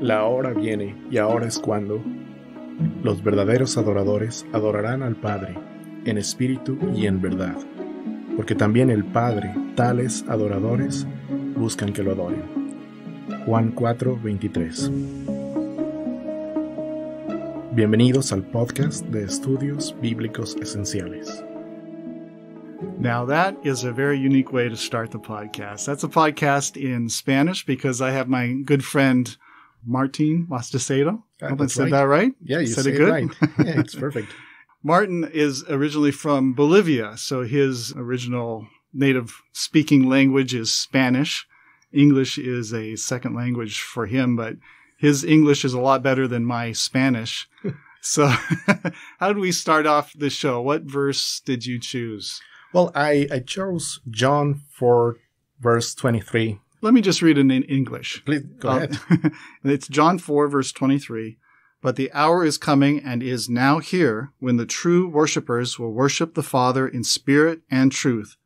la hora viene y ahora es cuando los verdaderos adoradores adorarán al Padre en espíritu y en verdad, porque también el Padre, tales adoradores, buscan que lo adoren. Juan 4:23 Bienvenidos al podcast de Estudios Bíblicos Esenciales. Now, that is a very unique way to start the podcast. That's a podcast in Spanish because I have my good friend Martin Masticero. I hope I said right. that right. Yeah, you said, said it good. Right. Yeah, it's perfect. Martin is originally from Bolivia, so his original native speaking language is Spanish. English is a second language for him, but his English is a lot better than my Spanish. so, how did we start off the show? What verse did you choose? Well, I, I chose John 4, verse 23 let me just read it in English. Please go uh, ahead. it's John 4, verse 23. But the hour is coming and is now here when the true worshippers will worship the Father in spirit and truth.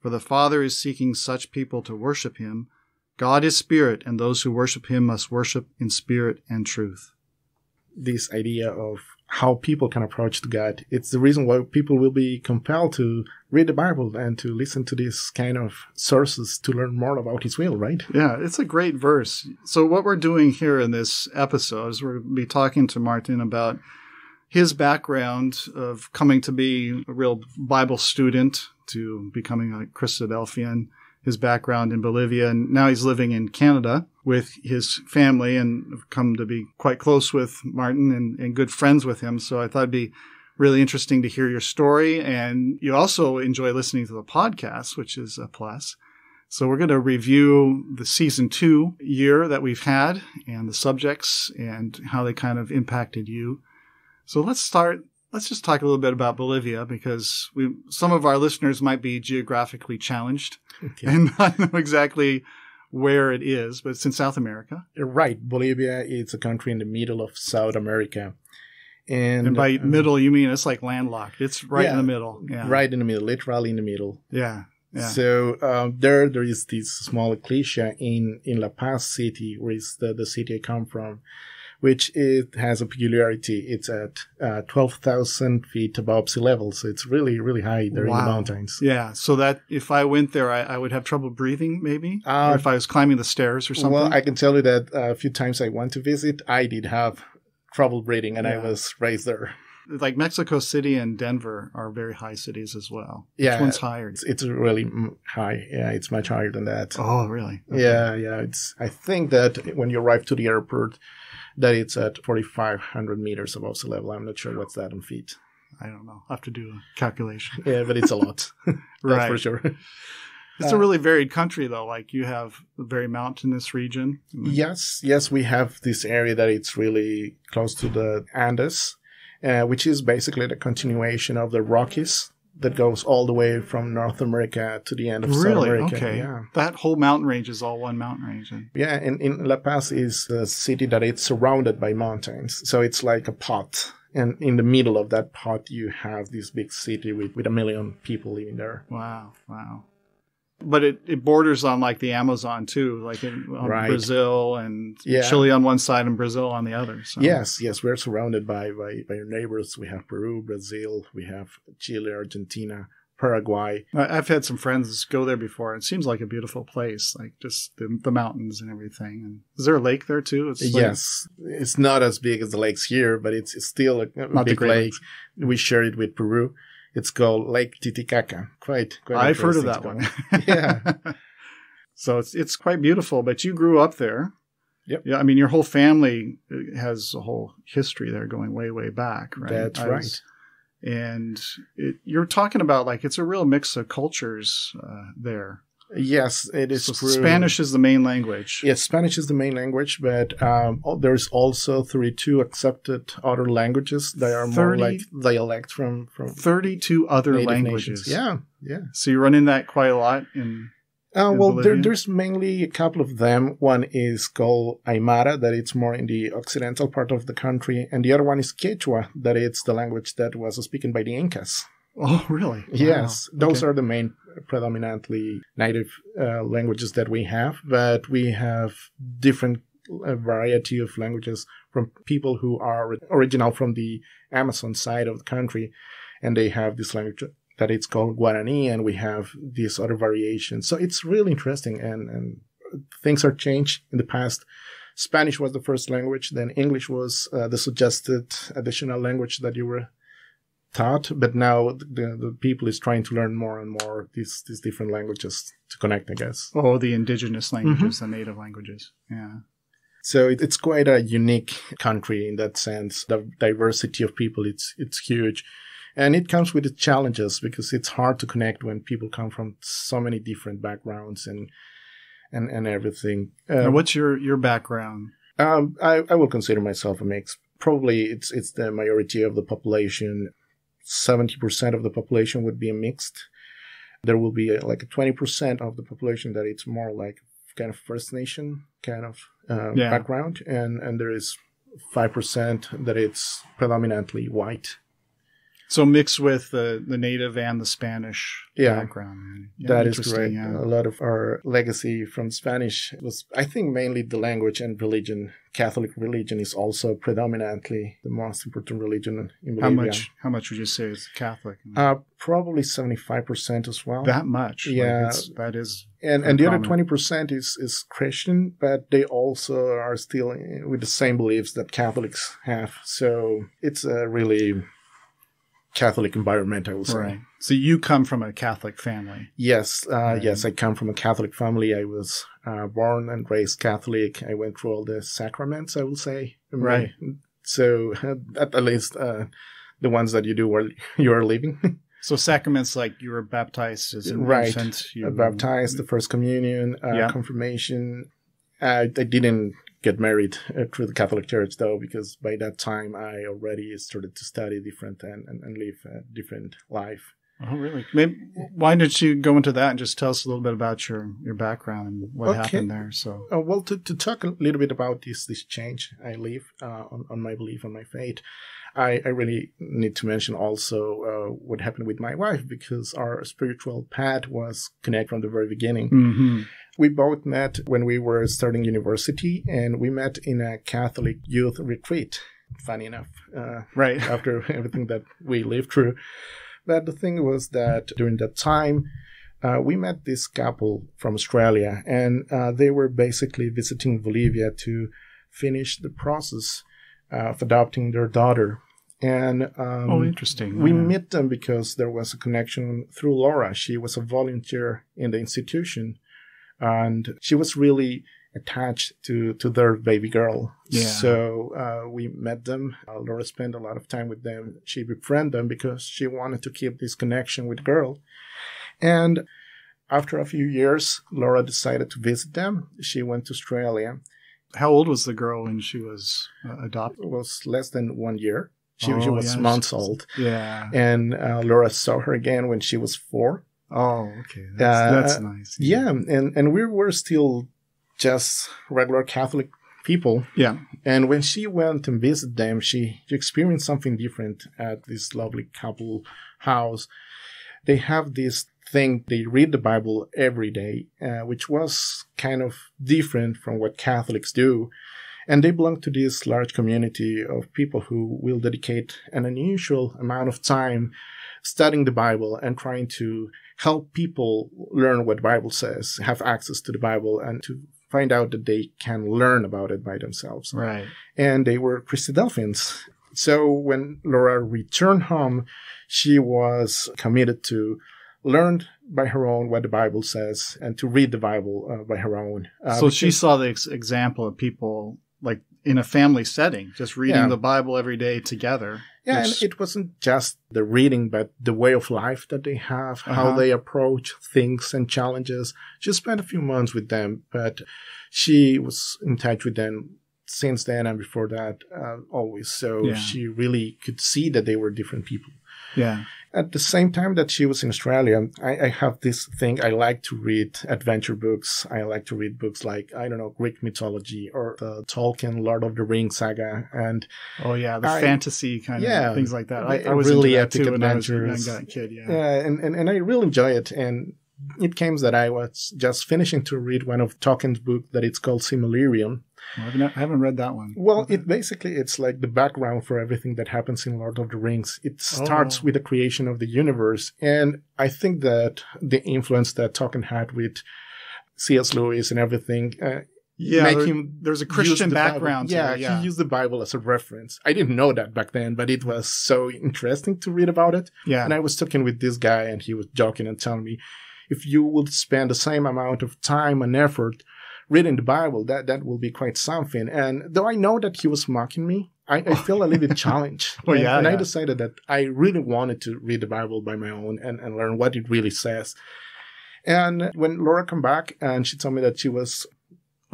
For the Father is seeking such people to worship him. God is spirit, and those who worship him must worship in spirit and truth. This idea of how people can approach God. It's the reason why people will be compelled to read the Bible and to listen to these kind of sources to learn more about His will, right? Yeah, it's a great verse. So, what we're doing here in this episode is we're be talking to Martin about his background of coming to be a real Bible student to becoming a Christadelphian his background in Bolivia, and now he's living in Canada with his family and come to be quite close with Martin and, and good friends with him. So I thought it'd be really interesting to hear your story. And you also enjoy listening to the podcast, which is a plus. So we're going to review the season two year that we've had and the subjects and how they kind of impacted you. So let's start let's just talk a little bit about Bolivia because we some of our listeners might be geographically challenged okay. and not know exactly where it is, but it's in South America. Right, Bolivia it's a country in the middle of South America. And, and by um, middle you mean it's like landlocked. It's right yeah, in the middle. Yeah. Right in the middle, literally in the middle. Yeah. yeah. So uh, there, there is this small ecclesia in, in La Paz city, where is the, the city I come from, which it has a peculiarity. It's at uh, 12,000 feet above sea level. So it's really, really high there wow. in the mountains. Yeah. So that if I went there, I, I would have trouble breathing maybe, uh, or if I was climbing the stairs or something. Well, I can tell you that uh, a few times I went to visit, I did have trouble breathing and yeah. I was raised there like Mexico City and Denver are very high cities as well. Yeah, which one's higher? It's, it's, really high. Yeah, it's much higher than that. Oh, really? Okay. Yeah, yeah. It's. I think that when you arrive to the airport, that it's at 4,500 meters above sea level. I'm not sure what's that in feet. I don't know. I have to do a calculation. yeah, but it's a lot. right. for sure. It's uh, a really varied country, though. Like you have a very mountainous region. Yes, yes, we have this area that it's really close to the Andes, uh, which is basically the continuation of the Rockies that goes all the way from North America to the end of really? South America. Okay. Yeah. That whole mountain range is all one mountain range. Yeah, and in La Paz is a city that it's surrounded by mountains. So it's like a pot. And in the middle of that pot you have this big city with, with a million people living there. Wow, wow but it, it borders on like the Amazon too, like in right. Brazil and yeah. Chile on one side and Brazil on the other. So. Yes, yes, we're surrounded by, by by our neighbors. We have Peru, Brazil, we have Chile, Argentina, Paraguay. I've had some friends go there before. It seems like a beautiful place, like just the, the mountains and everything. And is there a lake there too? It's like, yes, it's not as big as the lakes here, but it's, it's still a, a big lake. We share it with Peru. It's called Lake Titicaca. Quite, quite. I've heard of that one. yeah. So it's it's quite beautiful. But you grew up there. Yep. Yeah. I mean, your whole family uh, has a whole history there going way, way back, right? That's right. and it, you're talking about like it's a real mix of cultures uh, there. Yes, it is so Spanish is the main language. Yes, Spanish is the main language, but um, oh, there is also 32 accepted other languages that are 30, more like dialect from from 32 other languages. Nations. Yeah, yeah. So you run in that quite a lot in. Uh, well, there, there's mainly a couple of them. One is called Aymara, that it's more in the occidental part of the country, and the other one is Quechua, that it's the language that was spoken by the Incas. Oh, really? Yes, wow. those okay. are the main predominantly native uh, languages that we have, but we have different uh, variety of languages from people who are original from the Amazon side of the country, and they have this language that it's called Guarani, and we have these other variations. So it's really interesting, and, and things are changed in the past. Spanish was the first language, then English was uh, the suggested additional language that you were taught, but now the, the, people is trying to learn more and more these these different languages to connect, I guess. Oh, the indigenous languages, mm-hmm. the native languages. Yeah. So it, it's quite a unique country in that sense. The diversity of people it's it's huge. And it comes with its challenges because it's hard to connect when people come from so many different backgrounds and and, and everything. Um, what's your, your background? Um, I, I will consider myself a mix. Probably it's it's the majority of the population 70% of the population would be mixed. There will be uh, like 20% of the population that it's more like kind of First Nation kind of um, yeah. background, and and there is five percent that it's predominantly white. So mixed with the, the native and the Spanish yeah. background. Yeah, that is correct. Yeah. A lot of our legacy from Spanish was, I think, mainly the language and religion. Catholic religion is also predominantly the most important religion in Bolivia. How much? How much would you say is Catholic? Uh, probably seventy-five percent as well. That much? Yeah, like that is. And and the other twenty percent is is Christian, but they also are still with the same beliefs that Catholics have. So it's a really Catholic environment, I would say. Right. So you come from a Catholic family. Yes, uh, yes, I come from a Catholic family. I was uh, born and raised Catholic. I went through all the sacraments, I will say. Right. So at, least uh, the ones that you do while you are living. so sacraments like you were baptized as an right. infant. You... Baptized, the mm. first communion, uh, yeah. confirmation. I, I didn't get married uh, through the Catholic Church, though, because by that time I already started to study different and, and, and live a different life. Oh, really? Maybe, why did not you go into that and just tell us a little bit about your, your background and what okay. happened there? So, uh, well, to, to talk a little bit about this this change I live uh, on, on my belief on my faith, I, I really need to mention also uh, what happened with my wife because our spiritual path was connected from the very beginning. Mm-hmm. We both met when we were starting university, and we met in a Catholic youth retreat. Funny enough, uh, right after everything that we lived through. But the thing was that during that time, uh, we met this couple from Australia, and uh, they were basically visiting Bolivia to finish the process uh, of adopting their daughter. And um, oh, interesting. We yeah. met them because there was a connection through Laura. She was a volunteer in the institution and she was really attached to to their baby girl. Yeah. So uh, we met them. Uh, Laura spent a lot of time with them. She befriended them because she wanted to keep this connection with girl. And after a few years, Laura decided to visit them. She went to Australia. How old was the girl when she was uh, adopted? It was less than one year. She, oh, she was months old. Yeah. And uh, Laura saw her again when she was four. Oh, okay. That's, uh, that's nice. Yeah. yeah. and and we were still just regular Catholic people. Yeah. And when she went and visited them, she experienced something different at this lovely couple house. They have this thing they read the Bible every day, uh, which was kind of different from what Catholics do. And they belong to this large community of people who will dedicate an unusual amount of time studying the Bible and trying to help people learn what Bible says, have access to the Bible and to find out that they can learn about it by themselves. Right. And they were Christadelphians. So when Laura returned home, she was committed to learn by her own what the Bible says and to read the Bible uh, by her own. Uh, so she saw the ex- example of people like in a family setting, just reading yeah. the Bible every day together. Yeah, and it wasn't just the reading, but the way of life that they have, uh-huh. how they approach things and challenges. She spent a few months with them, but she was in touch with them since then and before that uh, always. So yeah. she really could see that they were different people. Yeah at the same time that she was in Australia, I, I, have this thing. I like to read adventure books. I like to read books like, I don't know, Greek mythology or the uh, Tolkien Lord of the Rings saga. And oh, yeah, the I, fantasy kind yeah, of things like that. I, I was really into that epic too adventures. I was a kid. Yeah. yeah and, and, and I really enjoy it. And it came that I was just finishing to read one of Tolkien's book that it's called Similarium. Well, I've not, read that one. Well, okay. it basically it's like the background for everything that happens in Lord of the Rings. It starts oh. with the creation of the universe, and I think that the influence that Tolkien had with C.S. Lewis and everything. Uh, yeah, make him there's a Christian the background. Yeah, it, yeah, he used the Bible as a reference. I didn't know that back then, but it was so interesting to read about it. Yeah, and I was talking with this guy, and he was joking and telling me, if you would spend the same amount of time and effort reading the Bible, that, that will be quite something. And though I know that he was mocking me, I, I feel a little challenged. well, and, yeah, and yeah. I decided that I really wanted to read the Bible by my own and, and learn what it really says. And when Laura came back and she told me that she was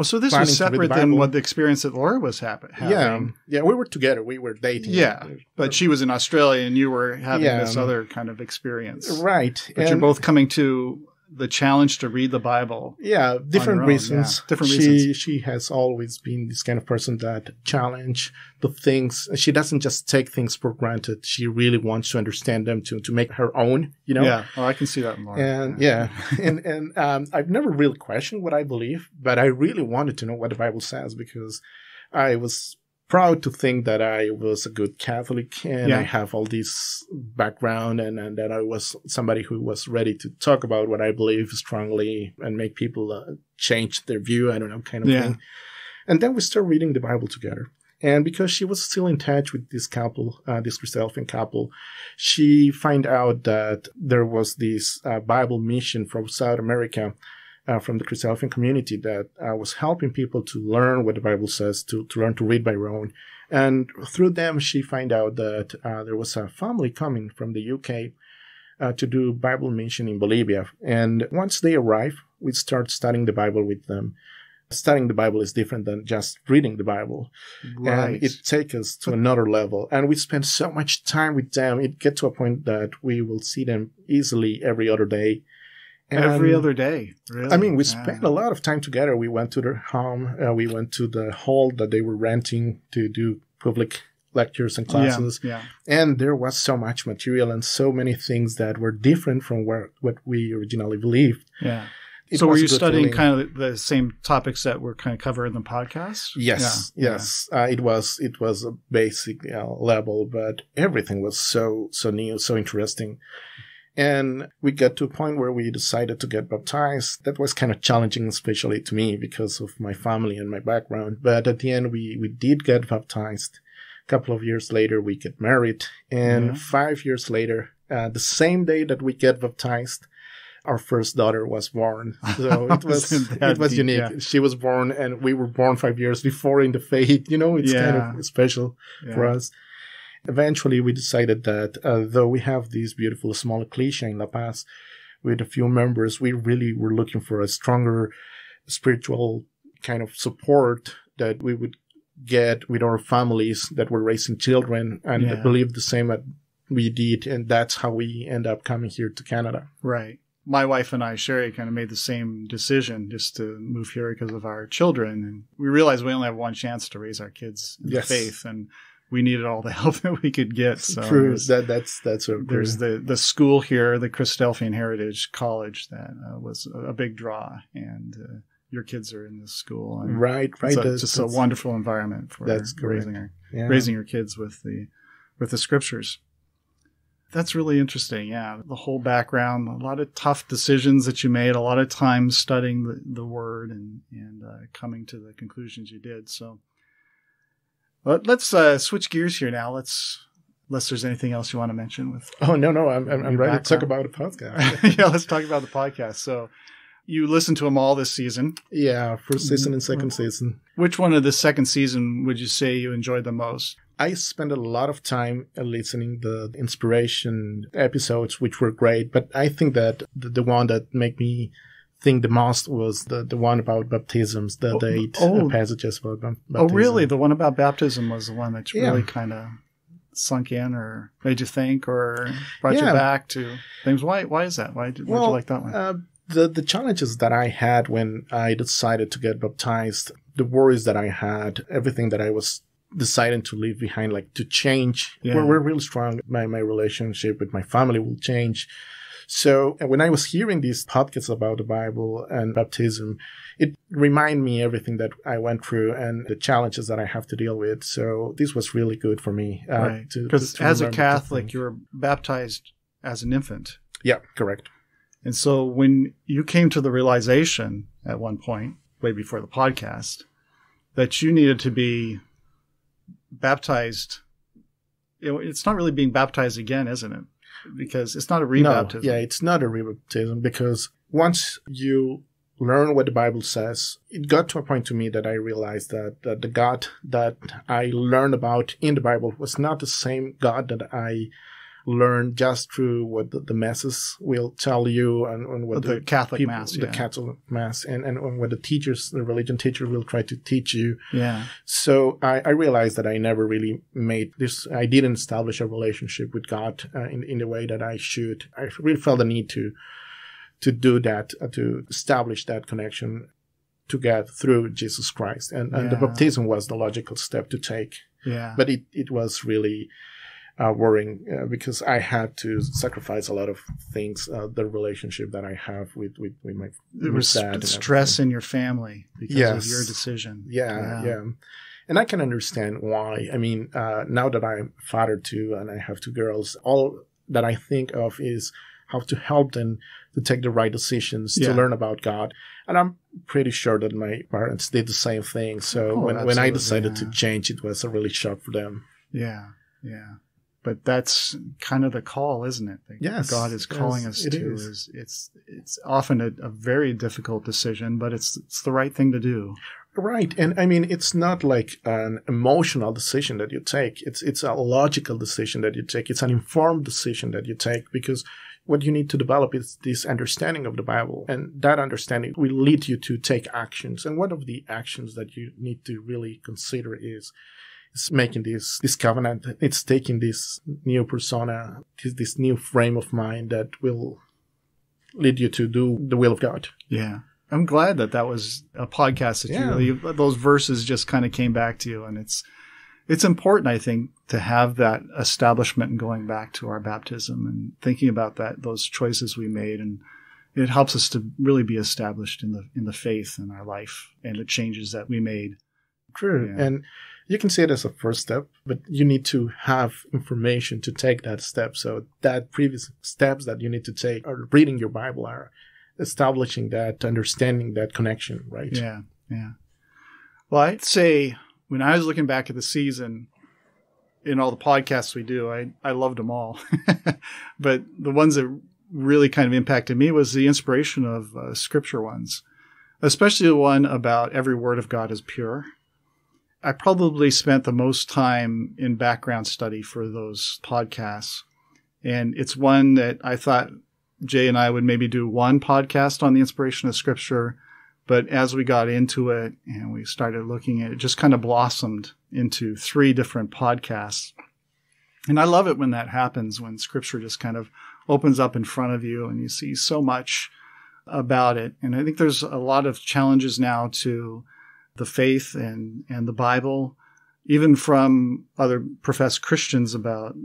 well, so this was separate than what the experience that Laura was having. Yeah, yeah, we were together. We were dating. Yeah, but she was in Australia and you were having yeah. this other kind of experience. Right. But and you're both coming to the challenge to read the Bible. Yeah, different reasons. Yeah, different she, reasons. She has always been this kind of person that challenge the things. She doesn't just take things for granted. She really wants to understand them to to make her own. You know. Yeah. Oh, I can see that more. And yeah, and and um, I've never really questioned what I believe, but I really wanted to know what the Bible says because I was proud to think that I was a good Catholic and yeah. I have all this background and, and that I was somebody who was ready to talk about what I believe strongly and make people uh, change their view. I don't know, kind of yeah. thing. And then we start reading the Bible together. And because she was still in touch with this couple, uh, this Christelfin couple, she find out that there was this uh, Bible mission from South America uh, from the Christelfian community that uh, was helping people to learn what the Bible says, to, to learn to read by own. And through them, she found out that uh, there was a family coming from the UK uh, to do Bible mission in Bolivia. And once they arrive, we start studying the Bible with them. Studying the Bible is different than just reading the Bible. Right. And it takes us to another level. And we spend so much time with them. It gets to a point that we will see them easily every other day and, Every other day, really. I mean, we yeah. spent a lot of time together. We went to their home. Uh, we went to the hall that they were renting to do public lectures and classes. Yeah, yeah. And there was so much material and so many things that were different from where, what we originally believed. Yeah. It so were you studying feeling. kind of the same topics that were kind of covered in the podcast? Yes, yeah. yes. Yeah. Uh, it was it was a basic you uh, know, level, but everything was so so new, so interesting. And we got to a point where we decided to get baptized. That was kind of challenging, especially to me because of my family and my background. But at the end, we, we did get baptized. A couple of years later, we get married. And mm-hmm. five years later, uh, the same day that we get baptized, our first daughter was born. So it was it was deep, unique. Yeah. She was born, and we were born five years before in the faith. You know, it's yeah. kind of special yeah. for us. Eventually, we decided that uh, though we have these beautiful small cliche in La Paz with a few members, we really were looking for a stronger spiritual kind of support that we would get with our families that were raising children and yeah. believed the same that we did. And that's how we end up coming here to Canada. Right my wife and I, Sherry, kind of made the same decision just to move here because of our children. And we realized we only have one chance to raise our kids in yes. faith. And we needed all the help that we could get. So true. That, that's that's what there's true. the the school here, the Christelphian Heritage College, that uh, was a, a, big draw, and uh, your kids are in this school. right, right. It's a, that's, just that's, a wonderful environment for that's raising our, yeah. raising your kids with the with the scriptures. That's really interesting. Yeah, the whole background, a lot of tough decisions that you made, a lot of time studying the, the word and and uh, coming to the conclusions you did. So let's uh, switch gears here now. Let's unless there's anything else you want to mention with oh no no i'm, I'm ready background. to talk about the podcast yeah let's talk about the podcast so you listened to them all this season yeah first mm-hmm. season and second season which one of the second season would you say you enjoyed the most i spent a lot of time listening the inspiration episodes which were great but i think that the one that made me think the most was the, the one about baptisms, the oh, eight uh, oh, passages about baptism. Oh, really? The one about baptism was the one that yeah. really kind of sunk in or made you think or brought yeah. you back to things. Why, why is that? Why did well, you like that one? Uh, the, the challenges that I had when I decided to get baptized, the worries that I had, everything that I was deciding to leave behind, like to change, yeah. we're, we're real strong. My, my relationship with my family will change so when I was hearing these podcasts about the Bible and baptism, it reminded me everything that I went through and the challenges that I have to deal with. So this was really good for me. Uh, right. Because as a Catholic, you were baptized as an infant. Yeah, correct. And so when you came to the realization at one point, way before the podcast, that you needed to be baptized, it's not really being baptized again, isn't it? because it's not a rebaptism. No, yeah, it's not a rebaptism because once you learn what the Bible says, it got to a point to me that I realized that, that the God that I learned about in the Bible was not the same God that I learn just through what the, the masses will tell you and, and what the, the Catholic people, mass, yeah. the Catholic mass, and, and, what the teachers, the religion teacher will try to teach you. Yeah. So I, I realized that I never really made this. I didn't establish a relationship with God uh, in in the way that I should. I really felt the need to to do that, uh, to establish that connection to God through Jesus Christ. And, and yeah. the baptism was the logical step to take. Yeah. But it, it was really uh, worrying uh, because I had to sacrifice a lot of things. Uh, the relationship that I have with with, with my there was st- stress in your family because yes. of your decision. Yeah, yeah, yeah, and I can understand why. I mean, uh, now that I'm father too, and I have two girls, all that I think of is how to help them to take the right decisions yeah. to learn about god and i'm pretty sure that my parents did the same thing so oh, when, when i decided yeah. to change it was a really shock for them yeah yeah but that's kind of the call, isn't it? That yes, God is calling yes, us it to. Is. is. It's it's often a, a, very difficult decision, but it's it's the right thing to do. Right, and I mean it's not like an emotional decision that you take. It's it's a logical decision that you take. It's an informed decision that you take because what you need to develop is this understanding of the Bible, and that understanding will lead you to take actions. And one of the actions that you need to really consider is it's making this this covenant. It's taking this new persona, this, this new frame of mind that will lead you to do the will of God. Yeah. I'm glad that that was a podcast that yeah. you, really those verses just kind of came back to you and it's it's important I think to have that establishment and going back to our baptism and thinking about that those choices we made and it helps us to really be established in the in the faith in our life and the changes that we made. True. Yeah. And you can see it as a first step, but you need to have information to take that step. So that previous steps that you need to take are reading your Bible are establishing that understanding that connection, right? Yeah. Yeah. Well, I'd say when I was looking back at the season in all the podcasts we do, I, I loved them all. but the ones that really kind of impacted me was the inspiration of uh, scripture ones, especially the one about every word of God is pure. I probably spent the most time in background study for those podcasts. And it's one that I thought Jay and I would maybe do one podcast on the inspiration of scripture. But as we got into it and we started looking at it, it just kind of blossomed into three different podcasts. And I love it when that happens, when scripture just kind of opens up in front of you and you see so much about it. And I think there's a lot of challenges now to the faith and, and the Bible, even from other professed Christians about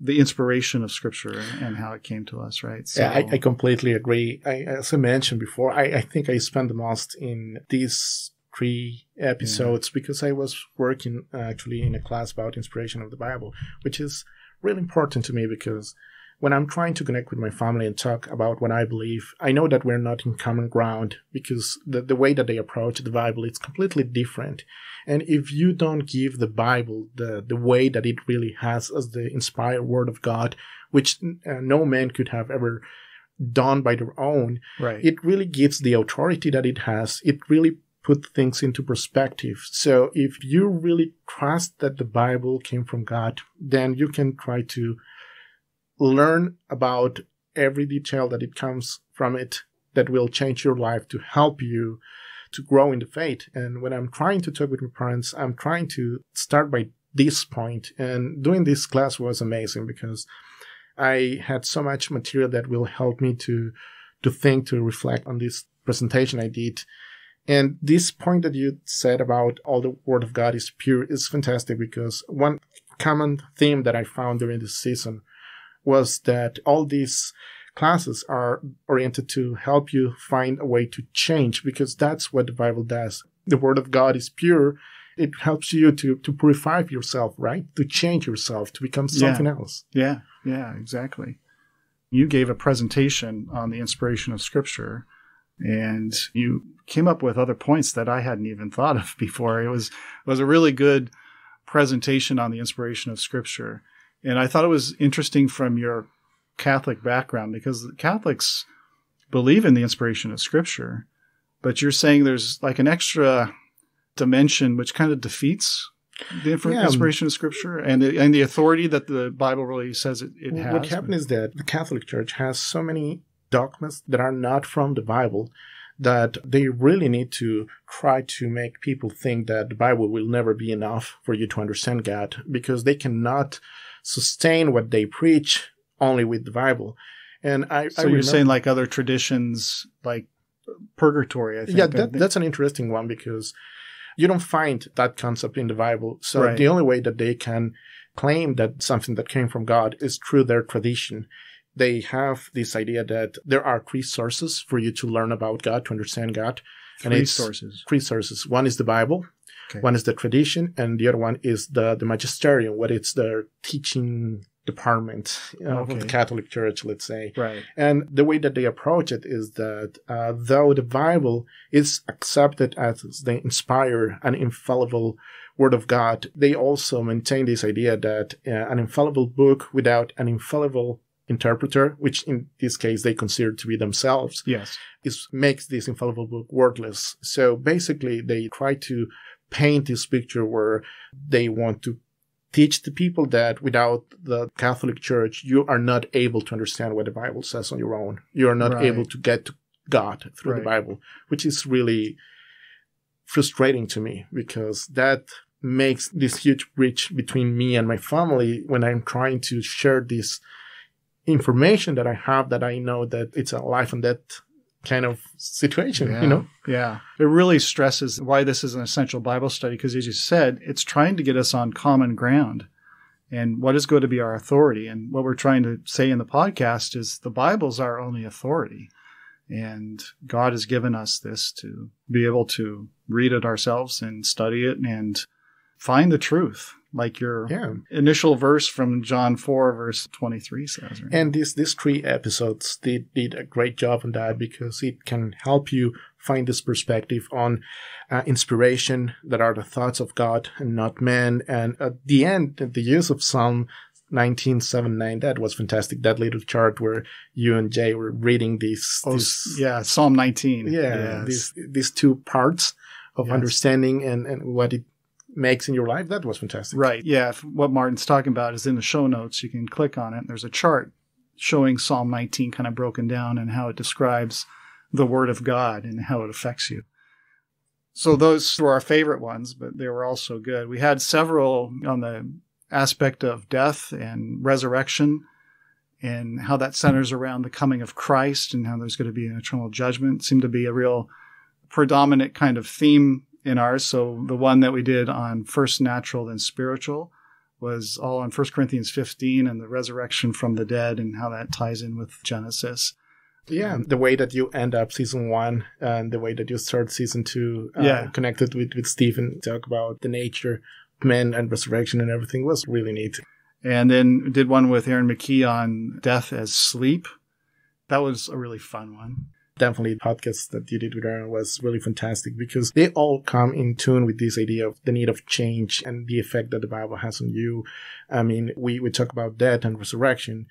the inspiration of scripture and how it came to us, right? So, yeah, I, I completely agree. I, as I mentioned before, I, I, think I spent the most in these three episodes yeah. because I was working uh, actually in a class about inspiration of the Bible, which is really important to me because when I'm trying to connect with my family and talk about what I believe, I know that we're not in common ground because the, the way that they approach the Bible is completely different. And if you don't give the Bible the, the way that it really has as the inspired word of God, which uh, no man could have ever done by their own, right. it really gives the authority that it has. It really put things into perspective. So if you really trust that the Bible came from God, then you can try to learn about every detail that it comes from it that will change your life to help you to grow in the faith. And when I'm trying to talk with my parents, I'm trying to start by this point. And doing this class was amazing because I had so much material that will help me to to think, to reflect on this presentation I did. And this point that you said about all the word of God is pure is fantastic because one common theme that I found during this season was that all these classes are oriented to help you find a way to change because that's what the Bible does. The Word of God is pure. It helps you to, to purify yourself, right? To change yourself, to become something yeah. else. Yeah, yeah, exactly. You gave a presentation on the inspiration of Scripture and you came up with other points that I hadn't even thought of before. It was, it was a really good presentation on the inspiration of Scripture. And I thought it was interesting from your Catholic background because Catholics believe in the inspiration of Scripture, but you're saying there's like an extra dimension which kind of defeats the inspiration yeah. of Scripture and the, and the authority that the Bible really says it, it has. What happened is that the Catholic Church has so many dogmas that are not from the Bible that they really need to try to make people think that the Bible will never be enough for you to understand God because they cannot sustain what they preach only with the Bible. And I, so I you're remember, saying like other traditions, like purgatory. I think. Yeah, that, that's an interesting one because you don't find that concept in the Bible. So right. the only way that they can claim that something that came from God is through their tradition. They have this idea that there are three sources for you to learn about God, to understand God. Three and it's sources. Three sources. One is the Bible, Okay. One is the tradition and the other one is the, the magisterium, what it's the teaching department you know, okay. of the Catholic Church, let's say. Right. And the way that they approach it is that uh, though the Bible is accepted as the inspired and infallible Word of God, they also maintain this idea that uh, an infallible book without an infallible interpreter, which in this case they consider to be themselves, yes, is makes this infallible book worthless. So basically, they try to paint this picture where they want to teach the people that without the Catholic Church, you are not able to understand what the Bible says on your own. You are not right. able to get to God through right. the Bible, which is really frustrating to me because that makes this huge breach between me and my family when I'm trying to share this information that I have that I know that it's a life and death kind of situation, yeah, you know? Yeah. It really stresses why this is an essential Bible study because, as you said, it's trying to get us on common ground and what is going to be our authority. And what we're trying to say in the podcast is the Bible's our only authority. And God has given us this to be able to read it ourselves and study it and find the truth like your yeah. initial verse from John 4, verse 23 says. Right? And these, these three episodes, did did a great job on that because it can help you find this perspective on uh, inspiration that are the thoughts of God and not man. And at the end, at the use of Psalm 1979. That was fantastic. That little chart where you and Jay were reading these. Oh, yeah, Psalm 19. Yeah, yes. these, these two parts of yes. understanding and, and what it makes in your life, that was fantastic. Right. Yeah. What Martin's talking about is in the show notes. You can click on it. And there's a chart showing Psalm 19 kind of broken down and how it describes the Word of God and how it affects you. So those were our favorite ones, but they were also good. We had several on the aspect of death and resurrection and how that centers around the coming of Christ and how there's going to be an eternal judgment seemed to be a real predominant kind of theme in ours. So the one that we did on first natural, then spiritual was all on 1 Corinthians 15 and the resurrection from the dead and how that ties in with Genesis. Yeah, um, the way that you end up season one and the way that you start season two, uh, yeah. connected with, with Stephen, talk about the nature, men, and resurrection and everything was really neat. And then did one with Aaron McKee on death as sleep. That was a really fun one definitely the podcast that you did with Aaron was really fantastic because they all come in tune with this idea of the need of change and the effect that the Bible has on you. I mean, we, we talk about death and resurrection,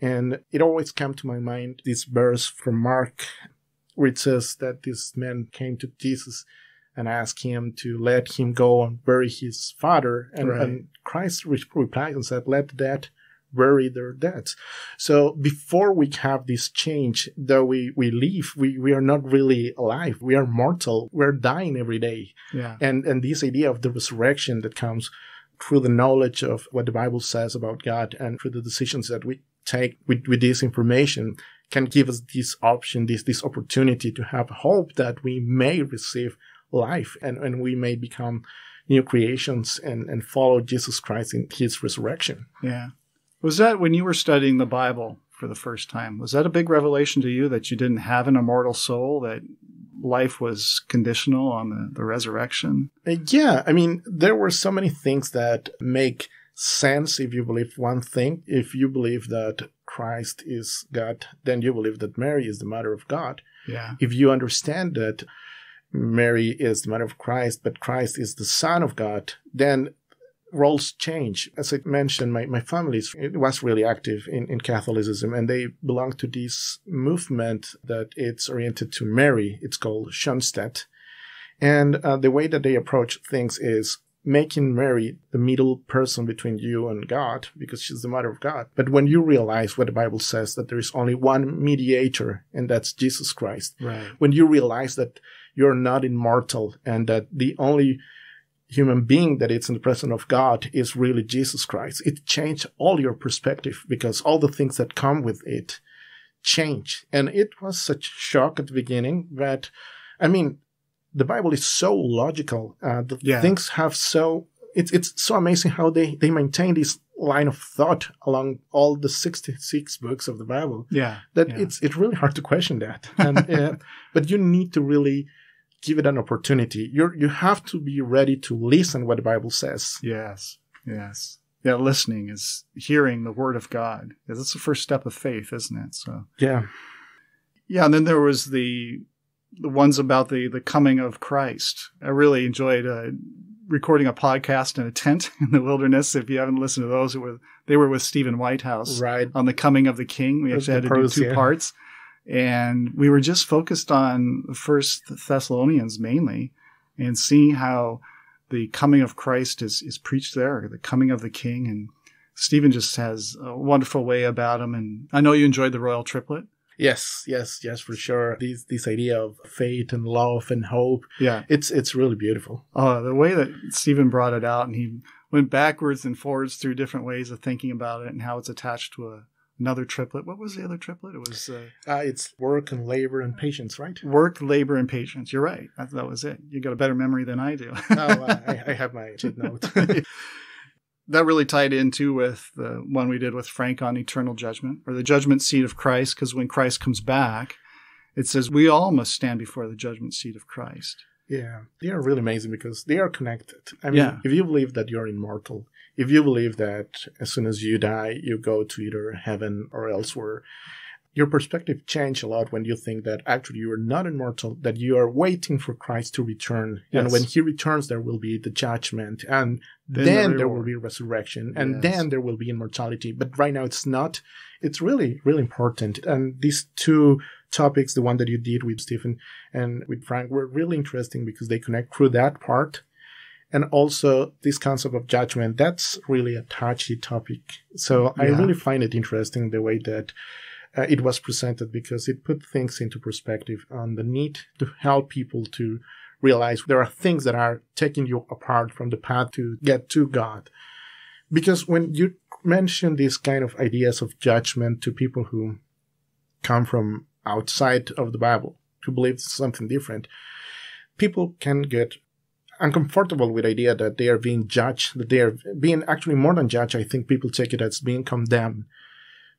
and it always came to my mind this verse from Mark where it says that this man came to Jesus and asked him to let him go and bury his father. And, right. and Christ replied and said, Let that bury their dead. So before we have this change that we, we leave, we, we are not really alive. We are mortal. We're dying every day. Yeah. And, and this idea of the resurrection that comes through the knowledge of what the Bible says about God and through the decisions that we take with, with this information can give us this option, this, this opportunity to have hope that we may receive life and, and we may become new creations and, and follow Jesus Christ in his resurrection. Yeah. Was that when you were studying the Bible for the first time? Was that a big revelation to you that you didn't have an immortal soul, that life was conditional on the, the resurrection? Uh, yeah. I mean, there were so many things that make sense if you believe one thing. If you believe that Christ is God, then you believe that Mary is the mother of God. Yeah. If you understand that Mary is the mother of Christ, but Christ is the Son of God, then roles change. As I mentioned, my, my family was really active in, in Catholicism and they belong to this movement that it's oriented to Mary. It's called Schoenstatt. And uh, the way that they approach things is making Mary the middle person between you and God because she's the mother of God. But when you realize what the Bible says that there is only one mediator and that's Jesus Christ. Right. When you realize that you're not immortal and that the only human being that it's in the presence of God is really Jesus Christ. It changed all your perspective because all the things that come with it change. And it was such shock at the beginning that, I mean, the Bible is so logical. Uh, the yeah. things have so, it's, it's so amazing how they, they maintain this line of thought along all the 66 books of the Bible. Yeah. That yeah. it's, it's really hard to question that. And, uh, but you need to really, give it an opportunity. You you have to be ready to listen what the Bible says. Yes. Yes. Yeah, listening is hearing the word of God. Yeah, that's the first step of faith, isn't it? So Yeah. Yeah, and then there was the the ones about the the coming of Christ. I really enjoyed uh, recording a podcast in a tent in the wilderness. If you haven't listened to those, was they were with Stephen Whitehouse, right. on the coming of the King. We actually had to do two yeah. parts. And we were just focused on First Thessalonians mainly and seeing how the coming of Christ is, is preached there, the coming of the King. And Stephen just has a wonderful way about him. And I know you enjoyed the Royal Triplet. Yes, yes, yes, for sure. This this idea of faith and love and hope. Yeah, it's it's really beautiful. Uh, the way that Stephen brought it out, and he went backwards and forwards through different ways of thinking about it and how it's attached to a another triplet. What was the other triplet? It was uh, uh, it's work and labor and patience, right? Work, labor, and patience. You're right. That, that was it. You got a better memory than I do. uh, I, I, have my note. that really tied into with the one we did with Frank on eternal judgment or the judgment seat of Christ, because when Christ comes back, it says we all must stand before the judgment seat of Christ. Yeah, they are really amazing because they are connected. I mean, yeah. if you believe that you're immortal, if you believe that as soon as you die, you go to either heaven or elsewhere, your perspective change a lot when you think that actually you are not immortal, that you are waiting for Christ to return. Yes. And when he returns, there will be the judgment and then, then there will be resurrection and yes. then there will be immortality. But right now it's not. It's really, really important. And these two topics, the one that you did with Stephen and with Frank were really interesting because they connect through that part and also this concept of judgment that's really a touchy topic so yeah. i really find it interesting the way that uh, it was presented because it put things into perspective on the need to help people to realize there are things that are taking you apart from the path to get to god because when you mention these kind of ideas of judgment to people who come from outside of the bible who believe something different people can get uncomfortable with the idea that they are being judged, that they are being actually more than judged. I think people take it as being condemned.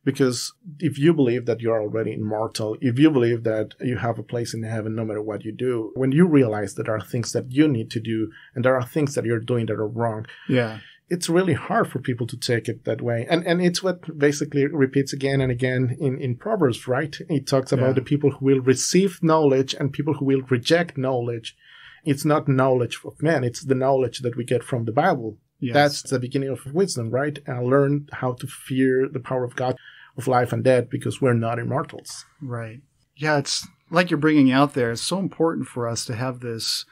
Because if you believe that you are already immortal, if you believe that you have a place in heaven no matter what you do, when you realize that there are things that you need to do and there are things that you're doing that are wrong, yeah, it's really hard for people to take it that way. And and it's what basically repeats again and again in, in Proverbs, right? It talks about yeah. the people who will receive knowledge and people who will reject knowledge it's not knowledge of man, it's the knowledge that we get from the Bible. Yes. That's the beginning of wisdom, right? And learn how to fear the power of God, of life and death, because we're not immortals. Right. Yeah, it's like you're bringing out there, it's so important for us to have this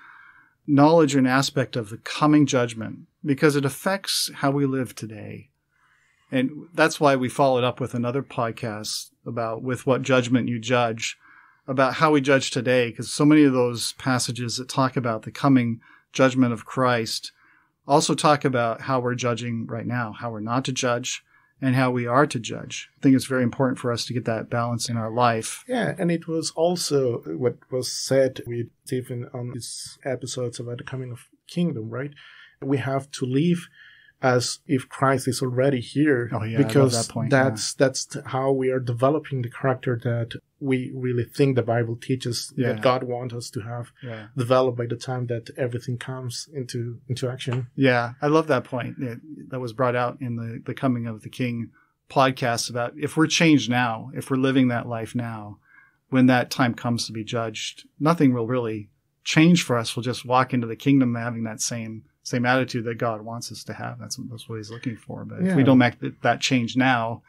knowledge and aspect of the coming judgment because it affects how we live today. And that's why we followed up with another podcast about with what judgment you judge about how we judge today, because so many of those passages that talk about the coming judgment of Christ also talk about how we're judging right now, how we're not to judge, and how we are to judge. I think it's very important for us to get that balance in our life. Yeah, and it was also what was said with Stephen on his episodes about the coming of kingdom, right? We have to live as if Christ is already here. Oh, yeah, because that point, that's yeah. that's how we are developing the character that we really think the Bible teaches yeah. that God wants us to have developed by the time that everything comes into into action. Yeah, I love that point it, that was brought out in the the coming of the King podcast about if we're changed now, if we're living that life now, when that time comes to be judged, nothing will really change for us. We'll just walk into the kingdom having that same same attitude that God wants us to have. That's that's what He's looking for. But yeah. if we don't make that change now,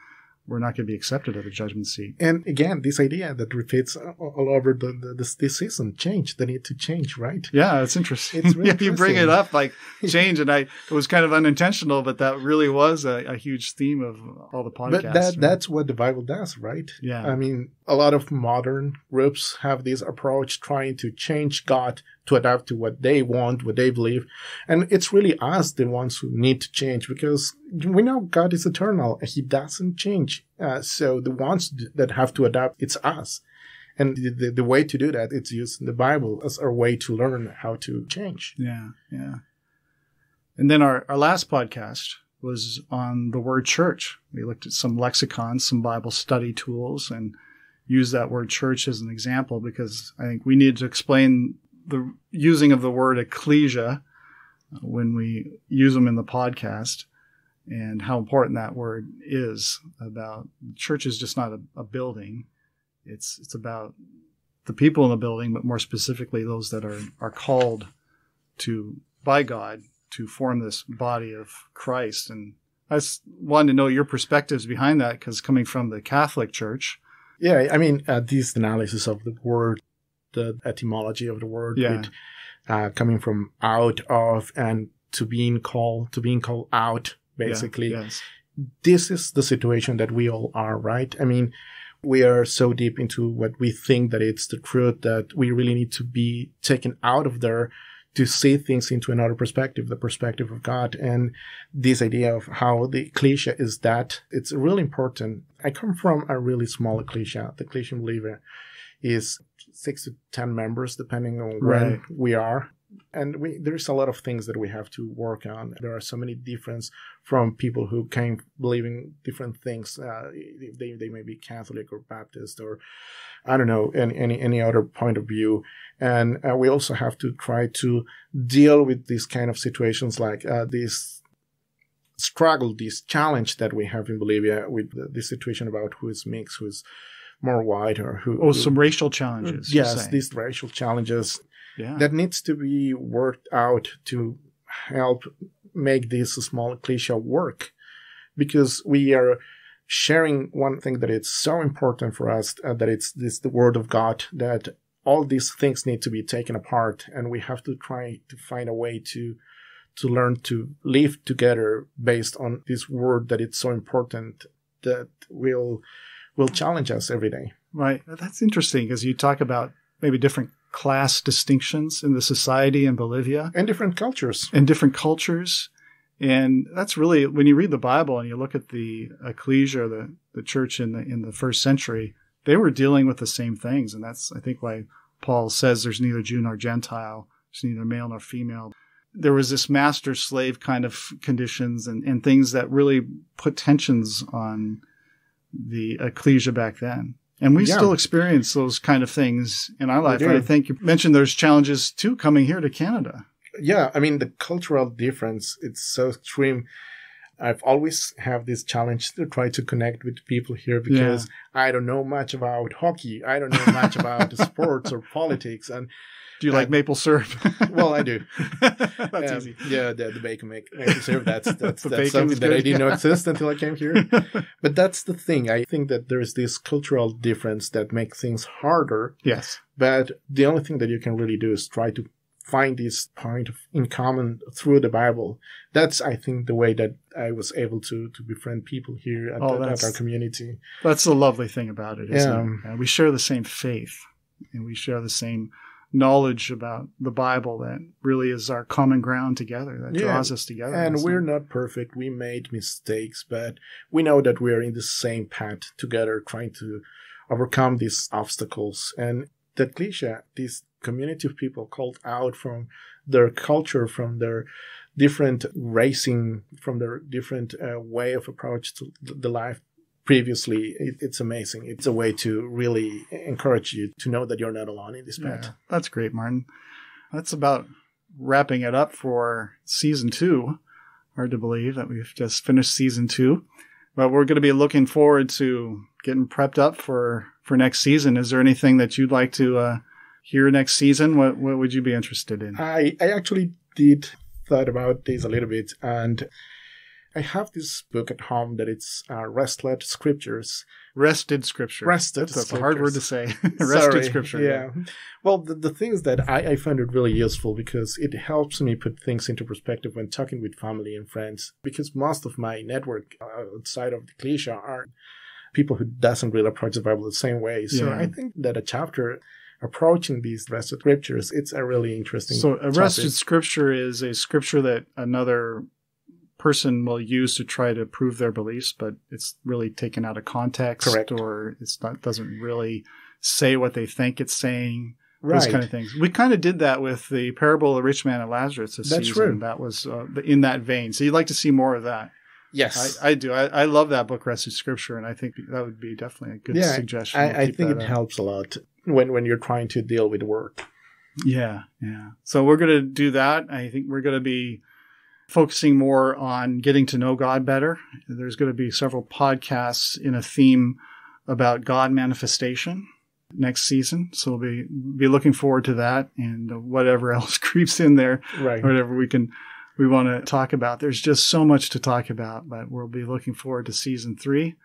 we're not going to be accepted at the judgment seat. And again, this idea that repeats all over the, the this, this, season: change, the need to change, right? Yeah, it's interesting. It's really yeah, interesting. you bring it up like change, and I it was kind of unintentional, but that really was a, a huge theme of all the podcasts. But that, right? that's what the Bible does, right? Yeah. I mean, a lot of modern groups have this approach, trying to change God to adapt to what they want, what they believe. And it's really us, the ones who need to change because we know God is eternal and he doesn't change. Uh, so the ones that have to adapt, it's us. And the, the, the way to do that, it's using the Bible as our way to learn how to change. Yeah. Yeah. And then our, our last podcast was on the word church. We looked at some lexicons, some Bible study tools, and used that word church as an example because I think we needed to explain the using of the word ecclesia uh, when we use them in the podcast and how important that word is about church is just not a, a building it's it's about the people in the building but more specifically those that are are called to by God to form this body of Christ and I just wanted to know your perspectives behind that because coming from the Catholic Church yeah I mean uh, this analysis of the word the etymology of the word, yeah. with, uh, coming from out of and to being called to being called out, basically. Yeah, yes. This is the situation that we all are, right? I mean, we are so deep into what we think that it's the truth that we really need to be taken out of there to see things into another perspective, the perspective of God. And this idea of how the ecclesia is that, it's really important. I come from a really small ecclesia, the Ecclesian Believer is six to 10 members, depending on right. when we are. And we, there's a lot of things that we have to work on. There are so many difference from people who came believing different things. Uh, they, they may be Catholic or Baptist or I don't know, any, any, any other point of view. And uh, we also have to try to deal with these kind of situations like uh, struggle, this challenge that we have in Bolivia with the, the situation about who is mixed, who is more wider. Who, oh, who, some racial challenges. Yes, these racial challenges yeah. that needs to be worked out to help make this small cliche work, because we are sharing one thing that it's so important for us uh, that it's this the word of God that all these things need to be taken apart and we have to try to find a way to to learn to live together based on this word that it's so important that will will challenge us every day. Right. That's interesting as you talk about maybe different class distinctions in the society in Bolivia and different cultures. And different cultures. And that's really when you read the Bible and you look at the ecclesia, the, the church in the in the first century, they were dealing with the same things. And that's I think why Paul says there's neither Jew nor Gentile, there's neither male nor female. There was this master slave kind of conditions and, and things that really put tensions on the ecclesia back then. And we yeah. still experience those kind of things in our life. I think you mentioned there's challenges too coming here to Canada. Yeah, I mean the cultural difference it's so extreme. I've always have this challenge to try to connect with people here because yeah. I don't know much about hockey. I don't know much about sports or politics and do you like maple syrup? well, I do. that's um, easy. Yeah, the, the bacon make, maple syrup. That's that's, that's something good. that I didn't know exist until I came here. but that's the thing. I think that there is this cultural difference that makes things harder. Yes. But the only thing that you can really do is try to find this point of, in common through the Bible. That's, I think, the way that I was able to to befriend people here at, oh, at our community. That's the lovely thing about it, yeah. It? Uh, we share the same faith and we share the same knowledge about the Bible that really is our common ground together, that yeah. draws us together. And we're not perfect. We made mistakes, but we know that we are in the same path together, trying to overcome these obstacles. And that cliche, this community of people called out from their culture, from their different racing, from their different uh, way of approach to the life, previously, it, it's amazing. It's a way to really encourage you to know that you're not alone in this path. Yeah, that's great, Martin. That's about wrapping it up for season two. Hard to believe that we've just finished season two, but we're going to be looking forward to getting prepped up for for next season. Is there anything that you'd like to uh, hear next season? What what would you be interested in? I I actually did thought about this a little bit and I have this book at home that it's uh, Rested Scriptures. Rested Scripture. Rested. That's scriptures. a hard word to say. Rested Sorry. Scripture. Yeah. Well, the, the thing is that I, I find it really useful because it helps me put things into perspective when talking with family and friends. Because most of my network uh, outside of the cliche are people who doesn't really approach the Bible the same way. So yeah. I think that a chapter approaching these rested scriptures, it's a really interesting. So, a rested topic. scripture is a scripture that another person will use to try to prove their beliefs, but it's really taken out of context Correct. or it's not doesn't really say what they think it's saying. Right. Those kind of things. We kind of did that with the parable of the rich man and Lazarus this That's season. True. That was uh, in that vein. So you'd like to see more of that. Yes, I, I do. I, I, love that book, of Scripture, and I think that would be definitely a good yeah, suggestion. I, I think it up. helps a lot when when you're trying to deal with work. Yeah, yeah. So we're gonna do that. I think we're gonna be focusing more on getting to know God better. There's going to be several podcasts in a theme about God manifestation next season. So we'll be, be looking forward to that and whatever else creeps in there, right. whatever we can, we want to talk about. There's just so much to talk about, but we'll be looking forward to season three.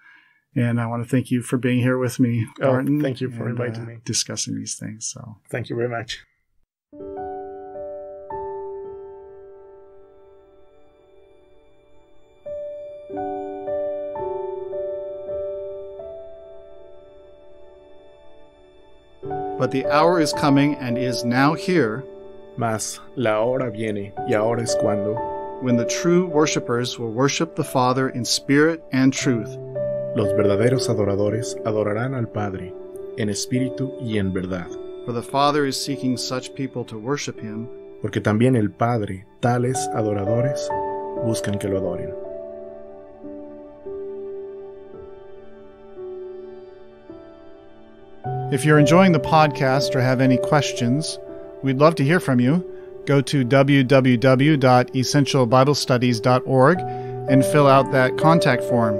And I want to thank you for being here with me, Martin. Oh, thank you for and, inviting uh, me. Discussing these things. So thank you very much. But the hour is coming and is now here. Mas la hora viene y ahora es cuando. When the true worshippers will worship the Father in spirit and truth. Los verdaderos adoradores adorarán al Padre en espíritu y en verdad. For the Father is seeking such people to worship him. Porque también el Padre tales adoradores buscan que lo adoren. If you're enjoying the podcast or have any questions, we'd love to hear from you. Go to www.essentialbiblestudies.org and fill out that contact form.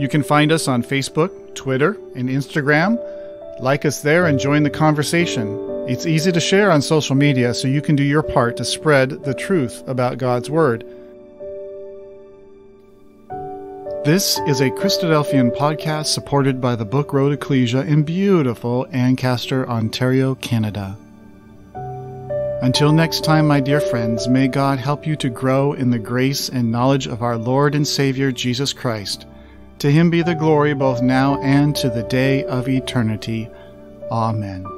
You can find us on Facebook, Twitter, and Instagram. Like us there and join the conversation. It's easy to share on social media, so you can do your part to spread the truth about God's Word. This is a Christadelphian podcast supported by the Book Road Ecclesia in beautiful Ancaster, Ontario, Canada. Until next time, my dear friends, may God help you to grow in the grace and knowledge of our Lord and Savior Jesus Christ. To him be the glory both now and to the day of eternity. Amen.